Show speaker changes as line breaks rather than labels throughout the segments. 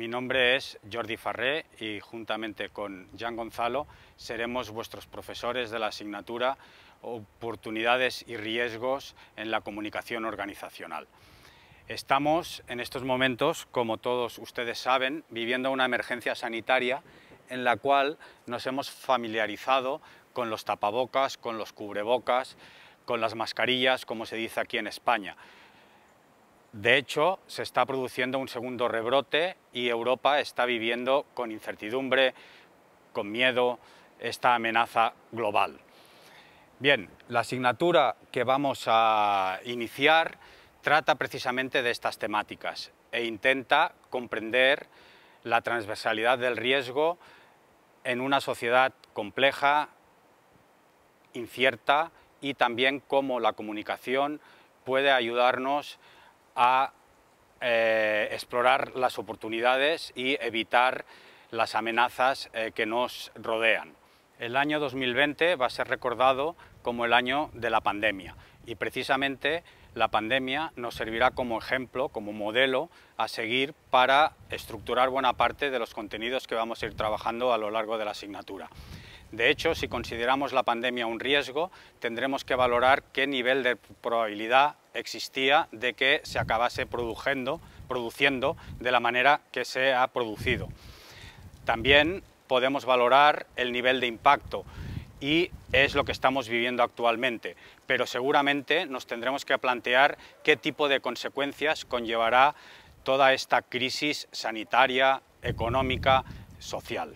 Mi nombre es Jordi Farré y juntamente con Jan Gonzalo seremos vuestros profesores de la asignatura Oportunidades y riesgos en la comunicación organizacional. Estamos en estos momentos, como todos ustedes saben, viviendo una emergencia sanitaria en la cual nos hemos familiarizado con los tapabocas, con los cubrebocas, con las mascarillas, como se dice aquí en España. De hecho, se está produciendo un segundo rebrote y Europa está viviendo con incertidumbre, con miedo, esta amenaza global. Bien, la asignatura que vamos a iniciar trata precisamente de estas temáticas e intenta comprender la transversalidad del riesgo en una sociedad compleja, incierta y también cómo la comunicación puede ayudarnos a eh, explorar las oportunidades y evitar las amenazas eh, que nos rodean. El año 2020 va a ser recordado como el año de la pandemia y precisamente la pandemia nos servirá como ejemplo, como modelo a seguir para estructurar buena parte de los contenidos que vamos a ir trabajando a lo largo de la asignatura. De hecho, si consideramos la pandemia un riesgo, tendremos que valorar qué nivel de probabilidad existía de que se acabase produciendo, produciendo de la manera que se ha producido. También podemos valorar el nivel de impacto y es lo que estamos viviendo actualmente, pero seguramente nos tendremos que plantear qué tipo de consecuencias conllevará toda esta crisis sanitaria,
económica, social.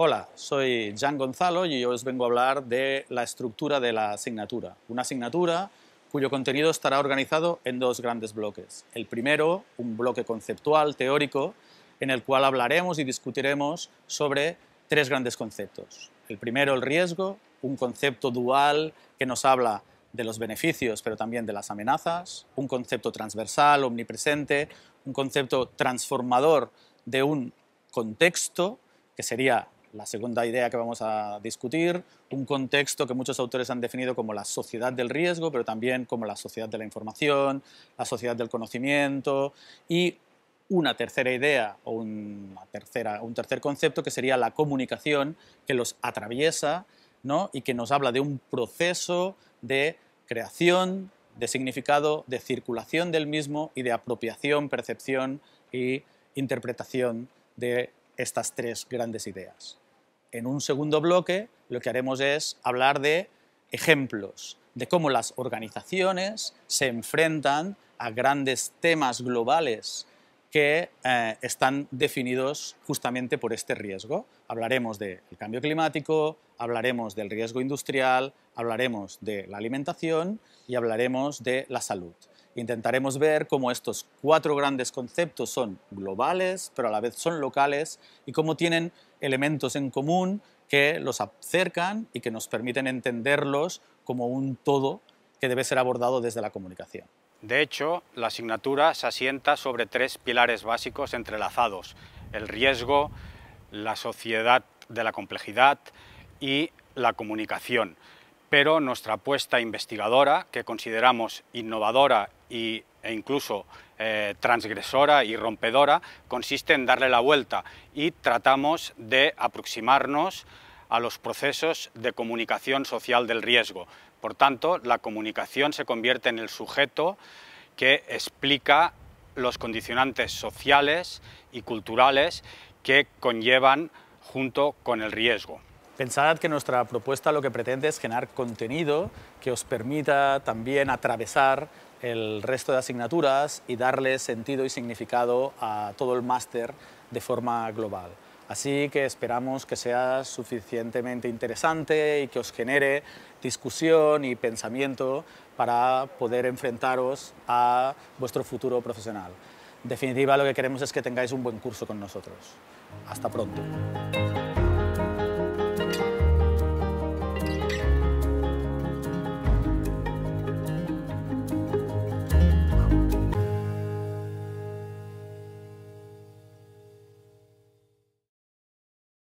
Hola, soy Jan Gonzalo y hoy os vengo a hablar de la estructura de la asignatura. Una asignatura cuyo contenido estará organizado en dos grandes bloques. El primero, un bloque conceptual, teórico, en el cual hablaremos y discutiremos sobre tres grandes conceptos. El primero, el riesgo, un concepto dual que nos habla de los beneficios, pero también de las amenazas, un concepto transversal, omnipresente, un concepto transformador de un contexto, que sería la segunda idea que vamos a discutir, un contexto que muchos autores han definido como la sociedad del riesgo, pero también como la sociedad de la información, la sociedad del conocimiento y una tercera idea o una tercera, un tercer concepto que sería la comunicación que los atraviesa y que nos habla de un proceso de creación, de significado, de circulación del mismo y de apropiación, percepción y interpretación de estas tres grandes ideas. En un segundo bloque lo que haremos es hablar de ejemplos de cómo las organizaciones se enfrentan a grandes temas globales que eh, están definidos justamente por este riesgo. Hablaremos del cambio climático, hablaremos del riesgo industrial, hablaremos de la alimentación y hablaremos de la salud. Intentaremos ver cómo estos cuatro grandes conceptos son globales, pero a la vez son locales, y cómo tienen elementos en común que los acercan y que nos permiten entenderlos como un todo que debe ser abordado desde la comunicación. De
hecho, la asignatura se asienta sobre tres pilares básicos entrelazados, el riesgo, la sociedad de la complejidad y la comunicación pero nuestra apuesta investigadora, que consideramos innovadora y, e incluso eh, transgresora y rompedora, consiste en darle la vuelta y tratamos de aproximarnos a los procesos de comunicación social del riesgo. Por tanto, la comunicación se convierte en el sujeto que explica los condicionantes sociales y culturales que conllevan junto con el riesgo.
Pensad que nuestra propuesta lo que pretende es generar contenido que os permita también atravesar el resto de asignaturas y darle sentido y significado a todo el máster de forma global. Así que esperamos que sea suficientemente interesante y que os genere discusión y pensamiento para poder enfrentaros a vuestro futuro profesional. En definitiva, lo que queremos es que tengáis un buen curso con nosotros. Hasta pronto.